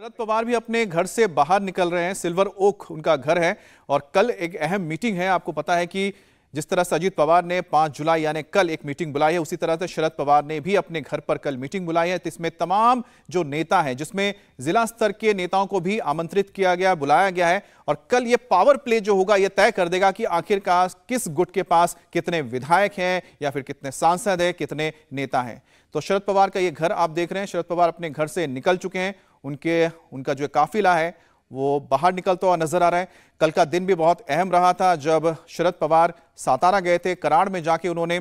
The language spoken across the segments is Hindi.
शरद पवार भी अपने घर से बाहर निकल रहे हैं सिल्वर ओक उनका घर है और कल एक अहम मीटिंग है आपको पता है कि जिस तरह से अजीत पवार ने 5 जुलाई यानी कल एक मीटिंग बुलाई है उसी तरह से शरद पवार ने भी अपने घर पर कल मीटिंग बुलाई है तो इसमें तमाम जो नेता हैं जिसमें जिला स्तर के नेताओं को भी आमंत्रित किया गया बुलाया गया है और कल ये पावर प्ले जो होगा ये तय कर देगा कि आखिरकार किस गुट के पास कितने विधायक हैं या फिर कितने सांसद हैं कितने नेता हैं तो शरद पवार का ये घर आप देख रहे हैं शरद पवार अपने घर से निकल चुके हैं उनके उनका जो काफिला है वो बाहर निकलता हुआ नजर आ रहा है कल का दिन भी बहुत अहम रहा था जब शरद पवार सातारा गए थे कराड़ में जाके उन्होंने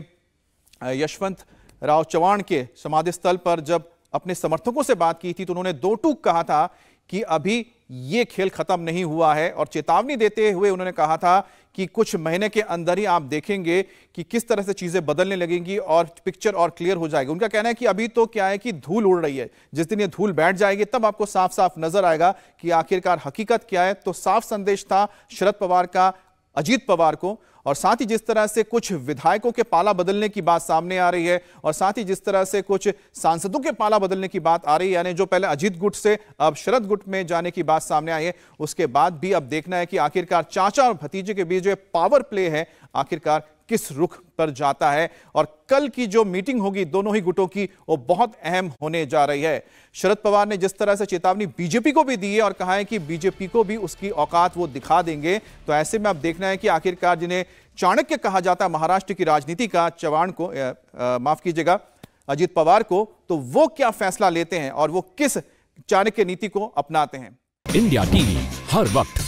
यशवंत राव चौहान के समाधि स्थल पर जब अपने समर्थकों से बात की थी तो उन्होंने दो टूक कहा था कि अभी ये खेल खत्म नहीं हुआ है और चेतावनी देते हुए उन्होंने कहा था कि कुछ महीने के अंदर ही आप देखेंगे कि किस तरह से चीज़ें बदलने लगेंगी और पिक्चर और क्लियर हो जाएगी उनका कहना है कि अभी तो क्या है कि धूल उड़ रही है जिस दिन ये धूल बैठ जाएगी तब आपको साफ साफ नजर आएगा कि आखिरकार हकीकत क्या है तो साफ संदेश था शरद पवार का अजीत पवार को और साथ ही जिस तरह से कुछ विधायकों के पाला बदलने की बात सामने आ रही है और साथ ही जिस तरह से कुछ सांसदों के पाला बदलने की बात आ रही है यानी जो पहले अजीत गुट से अब शरद गुट में जाने की बात सामने आई है उसके बाद भी अब देखना है कि आखिरकार चाचा और भतीजे के बीच जो पावर प्ले है आखिरकार किस रुख पर जाता है और कल की जो मीटिंग होगी दोनों ही गुटों की वो बहुत अहम होने जा रही है शरद पवार ने जिस तरह से चेतावनी बीजेपी को भी दी है और कहा है कि बीजेपी को भी उसकी औकात वो दिखा देंगे तो ऐसे में अब देखना है कि आखिरकार जिन्हें चाणक्य कहा जाता है महाराष्ट्र की राजनीति का चवाण को माफ कीजिएगा अजीत पवार को तो वो क्या फैसला लेते हैं और वो किस चाणक्य नीति को अपनाते हैं इंडिया टीवी हर वक्त